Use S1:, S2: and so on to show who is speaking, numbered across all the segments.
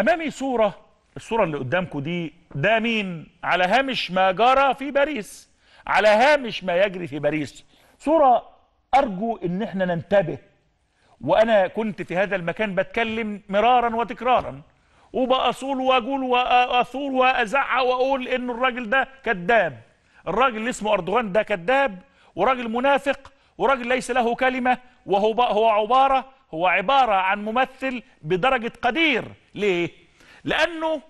S1: امامي صوره الصوره اللي قدامكم دي ده مين على هامش ما جرى في باريس على هامش ما يجري في باريس صوره ارجو ان احنا ننتبه وانا كنت في هذا المكان بتكلم مرارا وتكرارا وبأصول واقول واثور وازعق واقول ان الراجل ده كذاب الراجل اللي اسمه اردوغان ده كذاب وراجل منافق وراجل ليس له كلمه وهو هو عبارة هو عبارة عن ممثل بدرجة قدير ليه؟ لأنه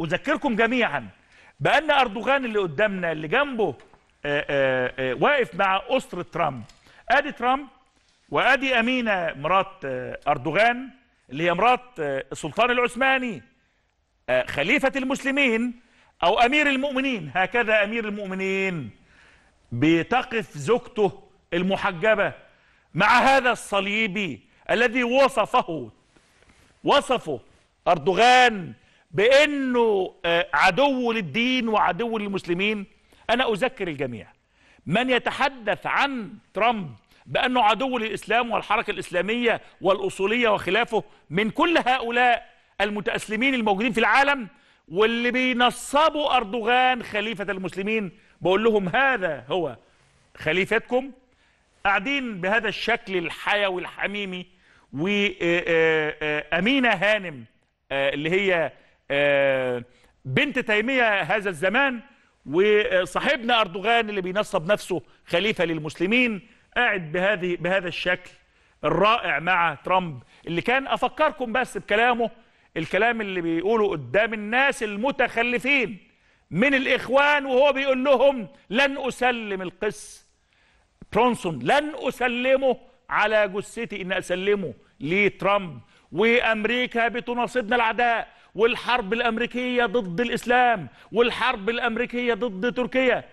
S1: أذكركم جميعا بأن أردوغان اللي قدامنا اللي جنبه آآ آه، آآ آه، آه، واقف مع أسرة ترامب أدي ترامب وأدي أمينة مرات أردوغان اللي هي مرات السلطان العثماني خليفة المسلمين أو أمير المؤمنين هكذا أمير المؤمنين بتقف زوجته المحجبة مع هذا الصليبي الذي وصفه وصفه أردوغان بأنه آه، عدو للدين وعدو للمسلمين أنا أذكر الجميع من يتحدث عن ترامب بأنه عدو للإسلام والحركة الإسلامية والأصولية وخلافه من كل هؤلاء المتأسلمين الموجودين في العالم واللي بينصبوا أردوغان خليفة المسلمين بقول لهم هذا هو خليفتكم قاعدين بهذا الشكل الحيوي الحميمي وامينه آه، آه، آه، هانم اللي هي بنت تيميه هذا الزمان وصاحبنا اردوغان اللي بينصب نفسه خليفه للمسلمين قاعد بهذه بهذا الشكل الرائع مع ترامب اللي كان افكركم بس بكلامه الكلام اللي بيقوله قدام الناس المتخلفين من الاخوان وهو بيقول لهم لن اسلم القس ترونسون لن أسلمه على جثتي إن أسلمه لترامب وأمريكا بتناصدنا العداء والحرب الأمريكية ضد الإسلام والحرب الأمريكية ضد تركيا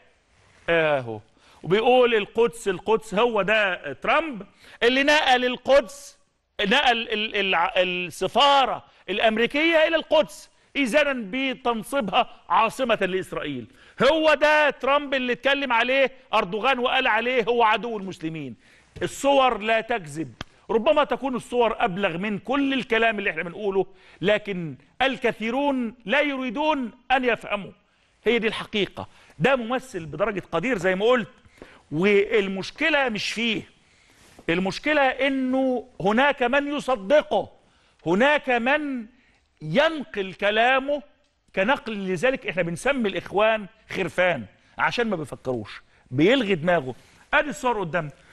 S1: أهو وبيقول القدس القدس هو ده ترامب اللي نقل القدس نقل السفارة الأمريكية إلى القدس إذن بتنصيبها عاصمة لإسرائيل هو ده ترامب اللي اتكلم عليه أردوغان وقال عليه هو عدو المسلمين الصور لا تكذب ربما تكون الصور أبلغ من كل الكلام اللي احنا بنقوله لكن الكثيرون لا يريدون أن يفهموا هي دي الحقيقة ده ممثل بدرجة قدير زي ما قلت والمشكلة مش فيه المشكلة أنه هناك من يصدقه هناك من ينقل كلامه كنقل لذلك احنا بنسمي الاخوان خرفان عشان ما بيفكروش بيلغي دماغه ادي الصور قدامنا